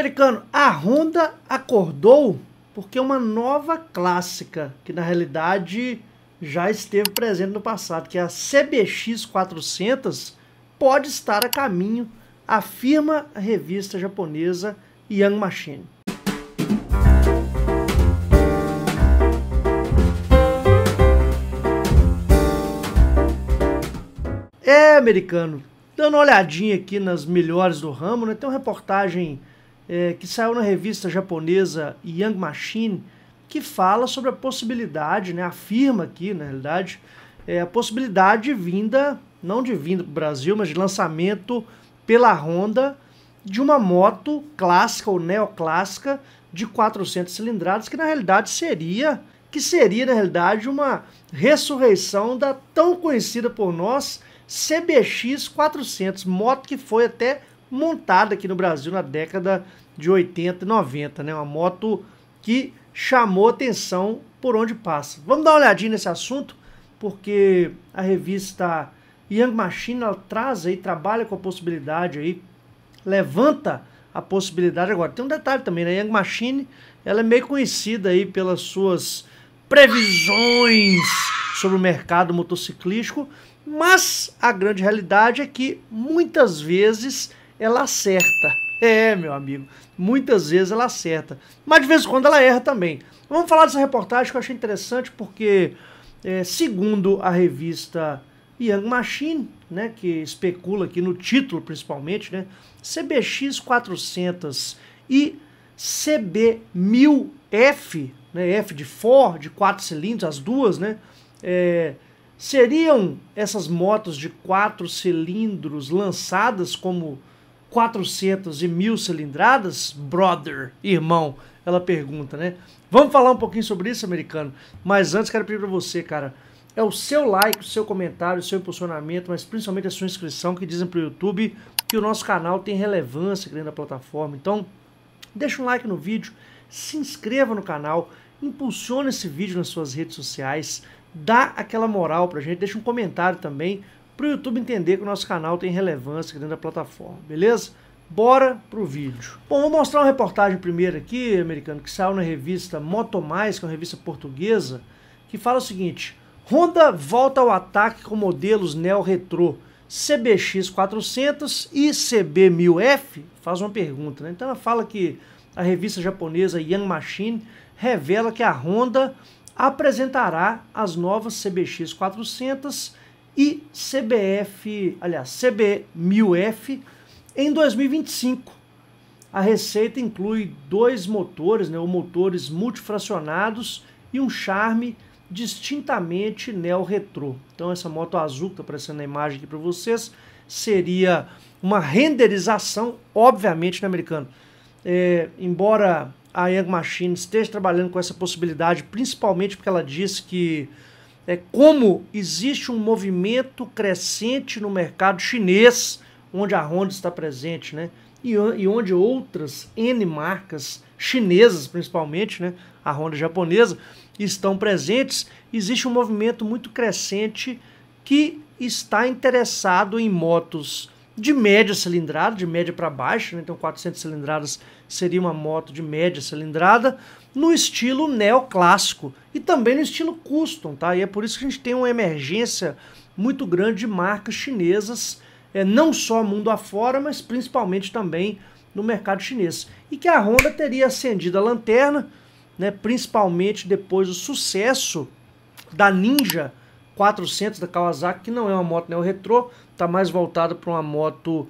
americano a Honda acordou porque é uma nova clássica, que na realidade já esteve presente no passado, que é a CBX 400, pode estar a caminho, afirma a revista japonesa Young Machine. É, americano, dando uma olhadinha aqui nas melhores do ramo, né? tem uma reportagem é, que saiu na revista japonesa Young Machine, que fala sobre a possibilidade, né, afirma aqui, na realidade, é, a possibilidade de vinda, não de vinda para o Brasil, mas de lançamento pela Honda de uma moto clássica ou neoclássica de 400 cilindradas, que na realidade seria, que seria na realidade uma ressurreição da tão conhecida por nós CBX 400, moto que foi até montada aqui no Brasil na década de 80 e 90, né? Uma moto que chamou atenção por onde passa. Vamos dar uma olhadinha nesse assunto, porque a revista Young Machine ela traz aí, trabalha com a possibilidade aí, levanta a possibilidade agora. Tem um detalhe também, né? Young Machine, ela é meio conhecida aí pelas suas previsões sobre o mercado motociclístico, mas a grande realidade é que muitas vezes ela acerta. É, meu amigo, muitas vezes ela acerta, mas de vez em quando ela erra também. Vamos falar dessa reportagem que eu achei interessante porque, é, segundo a revista Young Machine, né, que especula aqui no título principalmente, né, CBX 400 e CB1000F, né, F de Ford, de quatro cilindros, as duas, né, é, seriam essas motos de quatro cilindros lançadas como 400 e 1000 cilindradas, brother, irmão, ela pergunta, né? Vamos falar um pouquinho sobre isso, americano. Mas antes quero pedir para você, cara, é o seu like, o seu comentário, o seu impulsionamento, mas principalmente a sua inscrição que dizem para o YouTube que o nosso canal tem relevância dentro da plataforma. Então, deixa um like no vídeo, se inscreva no canal, impulsiona esse vídeo nas suas redes sociais, dá aquela moral a gente, deixa um comentário também para o YouTube entender que o nosso canal tem relevância dentro da plataforma, beleza? Bora pro vídeo. Bom, vou mostrar uma reportagem primeiro aqui, americano, que saiu na revista Moto Mais, que é uma revista portuguesa, que fala o seguinte: Honda volta ao ataque com modelos Neo Retro CBX 400 e CB1000F? Faz uma pergunta, né? Então ela fala que a revista japonesa Young Machine revela que a Honda apresentará as novas CBX 400 e CBF, aliás, CB1000F em 2025. A receita inclui dois motores, né, ou motores multifracionados e um charme distintamente neo-retrô. Então essa moto azul que está aparecendo na imagem aqui para vocês seria uma renderização, obviamente, né, americano? É, embora a Young Machine esteja trabalhando com essa possibilidade, principalmente porque ela disse que é, como existe um movimento crescente no mercado chinês, onde a Honda está presente, né? E, e onde outras N marcas chinesas, principalmente, né? A Honda japonesa, estão presentes. Existe um movimento muito crescente que está interessado em motos de média cilindrada, de média para baixo, né? então 400 cilindradas seria uma moto de média cilindrada, no estilo neoclássico e também no estilo custom, tá? E é por isso que a gente tem uma emergência muito grande de marcas chinesas, é, não só mundo afora, mas principalmente também no mercado chinês. E que a Honda teria acendido a lanterna, né, principalmente depois do sucesso da Ninja 400 da Kawasaki, que não é uma moto neo-retrô, está mais voltada para uma moto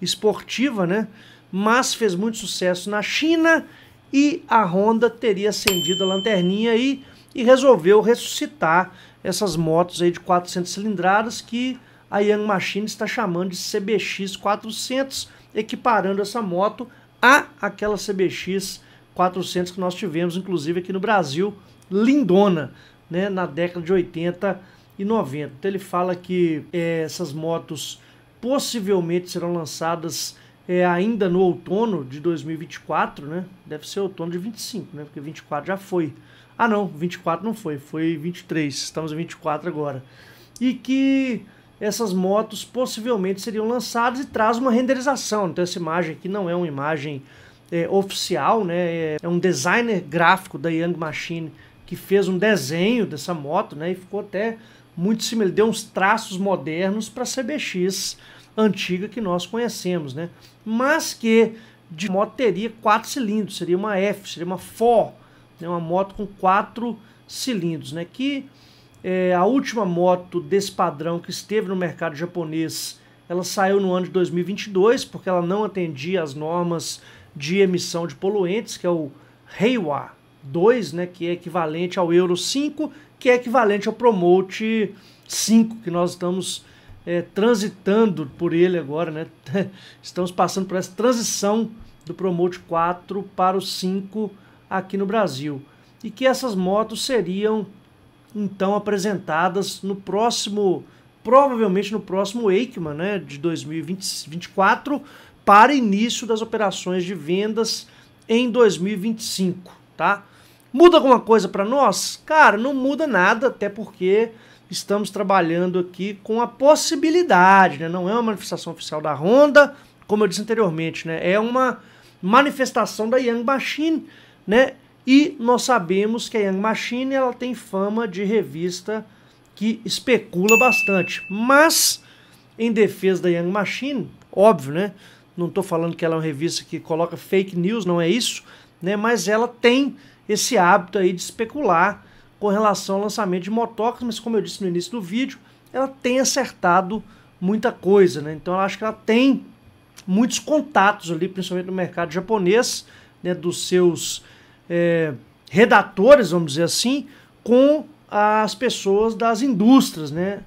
esportiva, né? Mas fez muito sucesso na China e a Honda teria acendido a lanterninha aí e resolveu ressuscitar essas motos aí de 400 cilindradas que a Young Machine está chamando de CBX 400, equiparando essa moto à aquela CBX 400 que nós tivemos, inclusive aqui no Brasil, lindona, né, na década de 80 e 90. Então ele fala que é, essas motos possivelmente serão lançadas é, ainda no outono de 2024, né? Deve ser outono de 25, né? Porque 24 já foi. Ah, não, 24 não foi, foi 23. Estamos em 24 agora. E que essas motos possivelmente seriam lançadas e traz uma renderização. Então essa imagem aqui não é uma imagem é, oficial, né? É, é um designer gráfico da Young Machine que fez um desenho dessa moto, né? E ficou até muito similar, deu uns traços modernos para a CBX antiga que nós conhecemos, né? Mas que de moto teria quatro cilindros, seria uma F, seria uma Ford, né? uma moto com quatro cilindros, né? Que é, a última moto desse padrão que esteve no mercado japonês, ela saiu no ano de 2022 porque ela não atendia as normas de emissão de poluentes, que é o Reiwa 2, né? Que é equivalente ao Euro 5, que é equivalente ao Promote 5 que nós estamos é, transitando por ele agora, né? Estamos passando por essa transição do Promote 4 para o 5 aqui no Brasil. E que essas motos seriam então apresentadas no próximo, provavelmente no próximo EICMA, né, de 2024, para início das operações de vendas em 2025, tá? Muda alguma coisa para nós? Cara, não muda nada, até porque estamos trabalhando aqui com a possibilidade, né? não é uma manifestação oficial da Honda, como eu disse anteriormente, né? é uma manifestação da Young Machine, né? e nós sabemos que a Young Machine ela tem fama de revista que especula bastante, mas em defesa da Young Machine, óbvio, né? não estou falando que ela é uma revista que coloca fake news, não é isso, né? mas ela tem esse hábito aí de especular com relação ao lançamento de motocas, mas como eu disse no início do vídeo, ela tem acertado muita coisa, né? Então eu acho que ela tem muitos contatos ali, principalmente no mercado japonês, né, dos seus é, redatores, vamos dizer assim, com as pessoas das indústrias, né,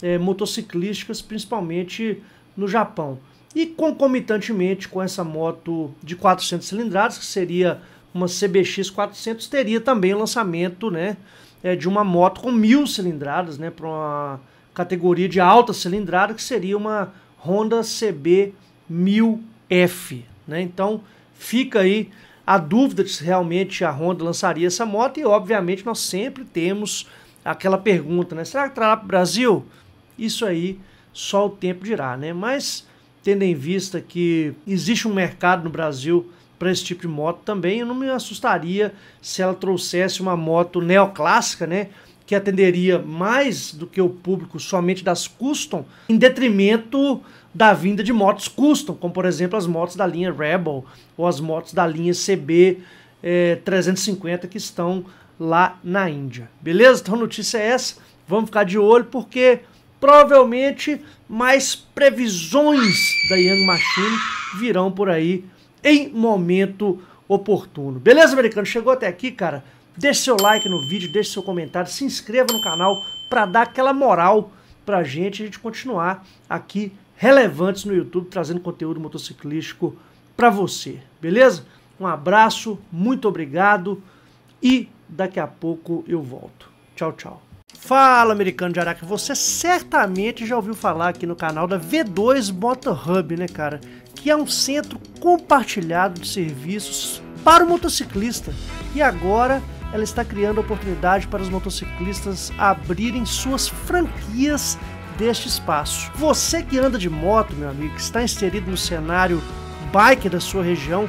é, motociclísticas, principalmente no Japão. E concomitantemente com essa moto de 400 cilindradas, que seria uma CBX 400 teria também o lançamento né, é, de uma moto com mil cilindradas, né, para uma categoria de alta cilindrada, que seria uma Honda CB 1000F. Né? Então fica aí a dúvida de se realmente a Honda lançaria essa moto, e obviamente nós sempre temos aquela pergunta, né? Será que trará para o Brasil? Isso aí só o tempo dirá, né? Mas tendo em vista que existe um mercado no Brasil para esse tipo de moto também. Eu não me assustaria se ela trouxesse uma moto neoclássica, né? Que atenderia mais do que o público somente das custom, em detrimento da vinda de motos custom, como por exemplo as motos da linha Rebel ou as motos da linha CB eh, 350 que estão lá na Índia. Beleza? Então, a notícia é essa. Vamos ficar de olho porque provavelmente mais previsões da Young Machine virão por aí em momento oportuno. Beleza, americano? Chegou até aqui, cara? Deixe seu like no vídeo, deixe seu comentário, se inscreva no canal para dar aquela moral pra gente, a gente continuar aqui relevantes no YouTube, trazendo conteúdo motociclístico para você, beleza? Um abraço, muito obrigado e daqui a pouco eu volto. Tchau, tchau. Fala, americano de Araca, você certamente já ouviu falar aqui no canal da V2 Motor Hub, né, cara? que é um centro compartilhado de serviços para o motociclista. E agora ela está criando oportunidade para os motociclistas abrirem suas franquias deste espaço. Você que anda de moto, meu amigo, que está inserido no cenário bike da sua região,